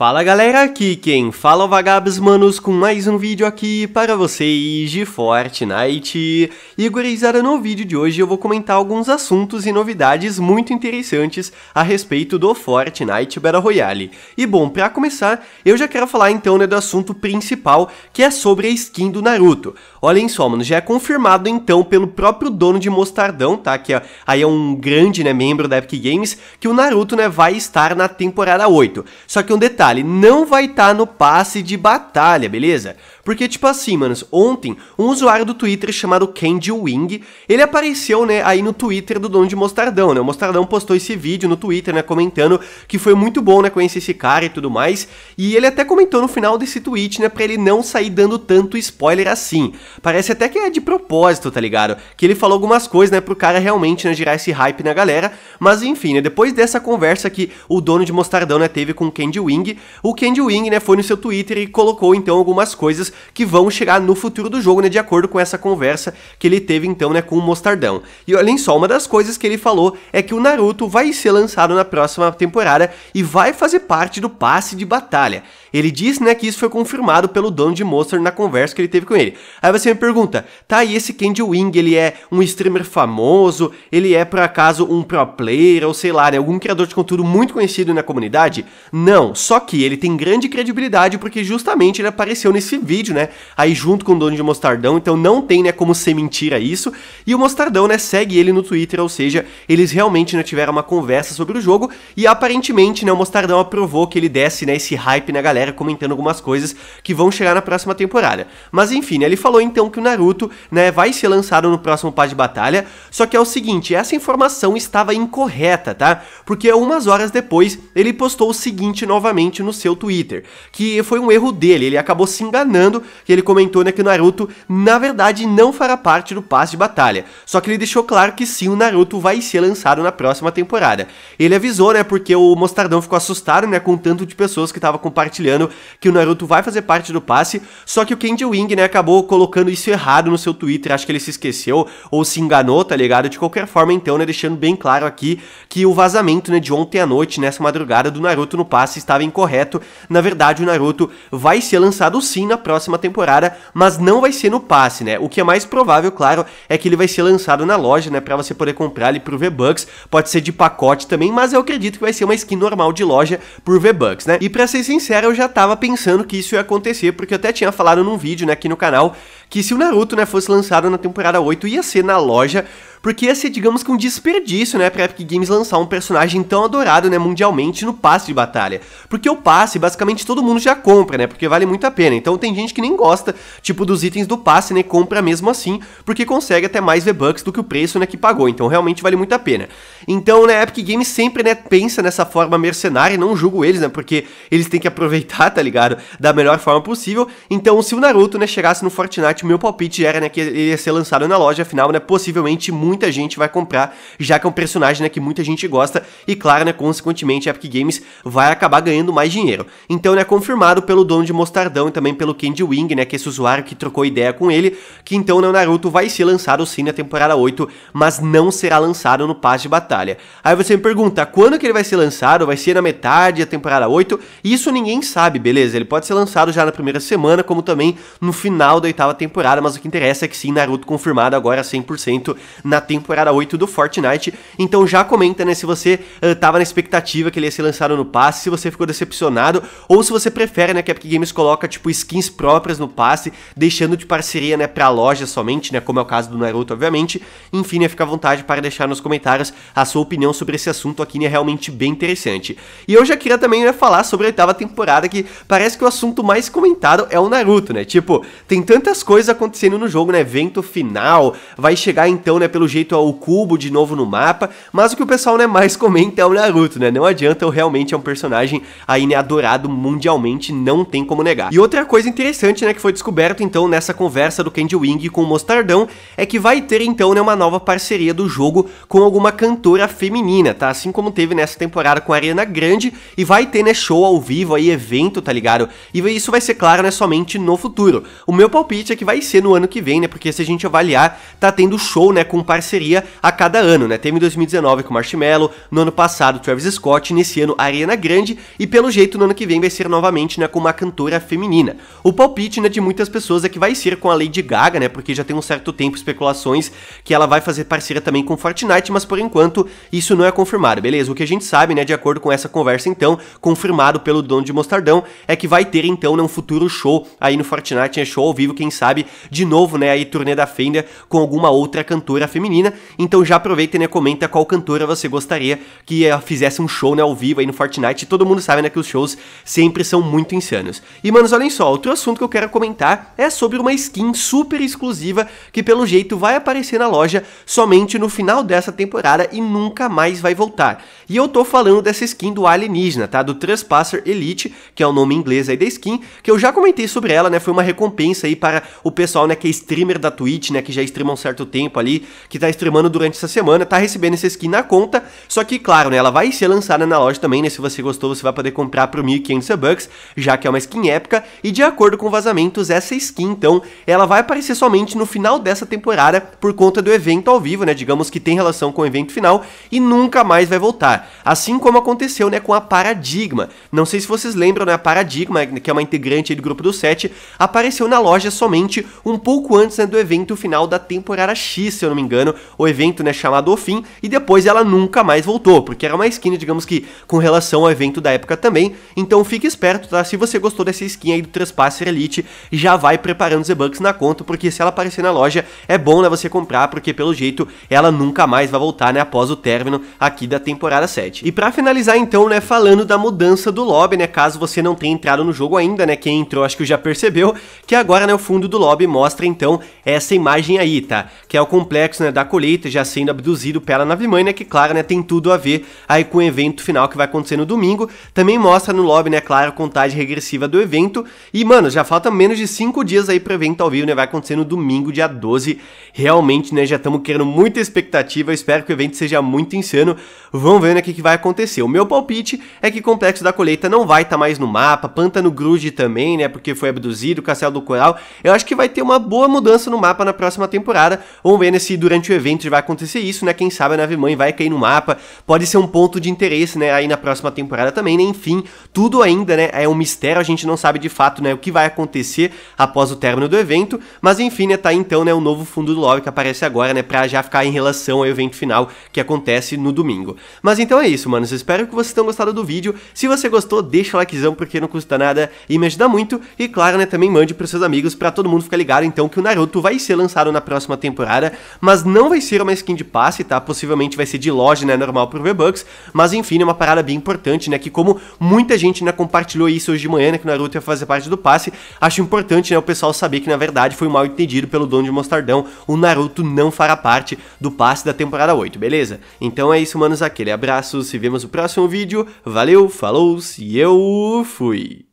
Fala galera, aqui quem fala é o Vagabos Manos com mais um vídeo aqui para vocês de Fortnite. E gurizada, no vídeo de hoje eu vou comentar alguns assuntos e novidades muito interessantes a respeito do Fortnite Battle Royale. E bom, para começar, eu já quero falar então né, do assunto principal, que é sobre a skin do Naruto. Olhem só, mano, já é confirmado então pelo próprio dono de Mostardão, tá, que é, aí é um grande né, membro da Epic Games, que o Naruto né, vai estar na temporada 8. Só que um detalhe, detalhe, não vai estar tá no passe de batalha, beleza? Porque, tipo assim, manos, ontem, um usuário do Twitter chamado Candy Wing, ele apareceu, né, aí no Twitter do dono de Mostardão, né? O Mostardão postou esse vídeo no Twitter, né, comentando que foi muito bom, né, conhecer esse cara e tudo mais. E ele até comentou no final desse tweet, né, pra ele não sair dando tanto spoiler assim. Parece até que é de propósito, tá ligado? Que ele falou algumas coisas, né, pro cara realmente, né, gerar esse hype na galera. Mas, enfim, né, depois dessa conversa que o dono de Mostardão, né, teve com Candy Wing, Wing, o Candy Wing, né, foi no seu Twitter e colocou então algumas coisas que vão chegar no futuro do jogo, né, de acordo com essa conversa que ele teve então, né, com o Mostardão. E olhem só, uma das coisas que ele falou é que o Naruto vai ser lançado na próxima temporada e vai fazer parte do passe de batalha. Ele diz, né, que isso foi confirmado pelo dono de Monster na conversa que ele teve com ele. Aí você me pergunta, tá, e esse Candy Wing, ele é um streamer famoso? Ele é, por acaso, um pro player ou sei lá, né, algum criador de conteúdo muito conhecido na comunidade? Não, só que ele tem grande credibilidade porque justamente ele apareceu nesse vídeo, né, aí junto com o dono de Mostardão, então não tem, né, como ser mentira isso. E o Mostardão, né, segue ele no Twitter, ou seja, eles realmente, né, tiveram uma conversa sobre o jogo e aparentemente, né, o Mostardão aprovou que ele desse, né, esse hype na galera galera comentando algumas coisas que vão chegar na próxima temporada. Mas enfim, né, ele falou então que o Naruto, né, vai ser lançado no próximo Paz de batalha, só que é o seguinte, essa informação estava incorreta, tá? Porque umas horas depois ele postou o seguinte novamente no seu Twitter, que foi um erro dele, ele acabou se enganando, que ele comentou né, que o Naruto na verdade não fará parte do passe de batalha, só que ele deixou claro que sim, o Naruto vai ser lançado na próxima temporada. Ele avisou, né, porque o Mostardão ficou assustado, né, com o tanto de pessoas que estava compartilhando que o Naruto vai fazer parte do passe, só que o Candy Wing, né, acabou colocando isso errado no seu Twitter, acho que ele se esqueceu ou se enganou, tá ligado? De qualquer forma, então, né, deixando bem claro aqui que o vazamento, né, de ontem à noite, nessa madrugada do Naruto no passe estava incorreto. Na verdade, o Naruto vai ser lançado sim na próxima temporada, mas não vai ser no passe, né? O que é mais provável, claro, é que ele vai ser lançado na loja, né, para você poder comprar ali por V-Bucks, pode ser de pacote também, mas eu acredito que vai ser uma skin normal de loja por V-Bucks, né? E para ser sincero, eu já já estava pensando que isso ia acontecer, porque eu até tinha falado num vídeo né, aqui no canal que se o Naruto, né, fosse lançado na temporada 8, ia ser na loja, porque ia ser, digamos que um desperdício, né, pra Epic Games lançar um personagem tão adorado, né, mundialmente no passe de batalha. Porque o passe, basicamente, todo mundo já compra, né, porque vale muito a pena. Então tem gente que nem gosta, tipo, dos itens do passe, né, compra mesmo assim, porque consegue até mais V-Bucks do que o preço, né, que pagou. Então realmente vale muito a pena. Então, né, a Epic Games sempre, né, pensa nessa forma mercenária, não julgo eles, né, porque eles têm que aproveitar, tá ligado, da melhor forma possível. Então, se o Naruto, né, chegasse no Fortnite site, meu palpite era né, que ele ia ser lançado na loja, afinal, né, possivelmente muita gente vai comprar, já que é um personagem né, que muita gente gosta, e claro, né, consequentemente, a Epic Games vai acabar ganhando mais dinheiro. Então, né, confirmado pelo dono de Mostardão e também pelo Candy Wing, né, que é esse usuário que trocou ideia com ele, que então né, o Naruto vai ser lançado sim na temporada 8, mas não será lançado no paz de batalha. Aí você me pergunta, quando que ele vai ser lançado? Vai ser na metade da temporada 8? Isso ninguém sabe, beleza? Ele pode ser lançado já na primeira semana, como também no final da oitava temporada temporada, mas o que interessa é que sim, Naruto confirmado agora 100% na temporada 8 do Fortnite. Então já comenta, né, se você uh, tava na expectativa que ele ia ser lançado no passe, se você ficou decepcionado, ou se você prefere, né, que a Epic Games coloca, tipo, skins próprias no passe, deixando de parceria, né, pra loja somente, né, como é o caso do Naruto, obviamente. Enfim, né, fica à vontade para deixar nos comentários a sua opinião sobre esse assunto aqui, né, realmente bem interessante. E eu já queria também, né, falar sobre a oitava temporada, que parece que o assunto mais comentado é o Naruto, né, tipo, tem tantas coisas acontecendo no jogo, né? Vento final, vai chegar então, né, pelo jeito o cubo de novo no mapa, mas o que o pessoal, né, mais comenta é o Naruto, né? Não adianta, eu realmente é um personagem aí, né, adorado mundialmente, não tem como negar. E outra coisa interessante, né, que foi descoberto então nessa conversa do Candy Wing com o Mostardão, é que vai ter então, né, uma nova parceria do jogo com alguma cantora feminina, tá? Assim como teve nessa temporada com a Ariana Grande, e vai ter, né, show ao vivo aí, evento, tá ligado? E isso vai ser claro, né, somente no futuro. O meu palpite é que vai ser no ano que vem, né? Porque se a gente avaliar, tá tendo show, né, com parceria a cada ano, né? Teve em 2019 com Marshmello, no ano passado Travis Scott, nesse ano Ariana Grande e pelo jeito no ano que vem vai ser novamente, né, com uma cantora feminina. O palpite, né, de muitas pessoas é que vai ser com a Lady Gaga, né? Porque já tem um certo tempo especulações que ela vai fazer parceria também com Fortnite, mas por enquanto isso não é confirmado, beleza? O que a gente sabe, né, de acordo com essa conversa então, confirmado pelo dono de Mostardão, é que vai ter então né, um futuro show aí no Fortnite, né, show ao vivo, quem sabe sabe, de novo, né, aí turnê da Fender com alguma outra cantora feminina. Então já aproveita e né, comenta qual cantora você gostaria que eh, fizesse um show né, ao vivo aí no Fortnite. Todo mundo sabe né, que os shows sempre são muito insanos. E, manos, olhem só, outro assunto que eu quero comentar é sobre uma skin super exclusiva que, pelo jeito, vai aparecer na loja somente no final dessa temporada e nunca mais vai voltar. E eu tô falando dessa skin do alienígena, tá? Do Trespasser Elite, que é o nome inglês aí da skin, que eu já comentei sobre ela, né? Foi uma recompensa aí para o pessoal, né, que é streamer da Twitch, né, que já streama um certo tempo ali, que tá streamando durante essa semana, tá recebendo essa skin na conta. Só que, claro, né, ela vai ser lançada na loja também, né, se você gostou, você vai poder comprar por 1.500 bucks, já que é uma skin épica. E de acordo com vazamentos, essa skin, então, ela vai aparecer somente no final dessa temporada por conta do evento ao vivo, né, digamos que tem relação com o evento final e nunca mais vai voltar. Assim como aconteceu, né, com a Paradigma. Não sei se vocês lembram, né, a Paradigma, que é uma integrante do grupo do 7, apareceu na loja somente um pouco antes né, do evento final da temporada X, se eu não me engano, o evento né, chamado O Fim, e depois ela nunca mais voltou, porque era uma skin, digamos que, com relação ao evento da época também, então fique esperto, tá? Se você gostou dessa skin aí do Trespasser Elite, já vai preparando os e bucks na conta, porque se ela aparecer na loja, é bom né, você comprar, porque pelo jeito ela nunca mais vai voltar, né, após o término aqui da temporada 7. E para finalizar então, né, falando da mudança do lobby, né, caso você não tenha entrado no jogo ainda, né, quem entrou acho que já percebeu, que agora, né, o fundo do Lobby mostra então essa imagem aí, tá? Que é o complexo né, da colheita já sendo abduzido pela nave mãe, né? Que claro, né, tem tudo a ver aí com o evento final que vai acontecer no domingo. Também mostra no Lobby, né, claro, a contagem regressiva do evento. E, mano, já falta menos de 5 dias aí pro evento ao vivo, né? Vai acontecer no domingo, dia 12. Realmente, né, já estamos querendo muita expectativa. Eu espero que o evento seja muito insano. Vamos ver, né, o que, que vai acontecer. O meu palpite é que o complexo da colheita não vai estar tá mais no mapa, no Grude também, né? Porque foi abduzido, Castelo do Coral. Eu acho que que vai ter uma boa mudança no mapa na próxima temporada. Vamos ver né, se durante o evento vai acontecer isso, né? Quem sabe a nave mãe vai cair no mapa, pode ser um ponto de interesse, né? Aí na próxima temporada também, né? Enfim, tudo ainda, né? É um mistério, a gente não sabe de fato, né? O que vai acontecer após o término do evento, mas enfim, né? Tá aí, então, né? O novo fundo do lobby que aparece agora, né? Pra já ficar em relação ao evento final que acontece no domingo. Mas então é isso, mano. Espero que vocês tenham gostado do vídeo. Se você gostou, deixa o likezão porque não custa nada e me ajuda muito. E claro, né? Também mande pros seus amigos, para todo mundo mundo fica ligado então que o Naruto vai ser lançado na próxima temporada, mas não vai ser uma skin de passe, tá? Possivelmente vai ser de loja, né, normal pro V-Bucks, mas enfim, é uma parada bem importante, né, que como muita gente ainda né, compartilhou isso hoje de manhã, né, que o Naruto ia fazer parte do passe, acho importante, né, o pessoal saber que na verdade foi mal entendido pelo dono de Mostardão, o Naruto não fará parte do passe da temporada 8, beleza? Então é isso, manos, aquele abraço, se vemos no próximo vídeo, valeu, falou, e eu fui!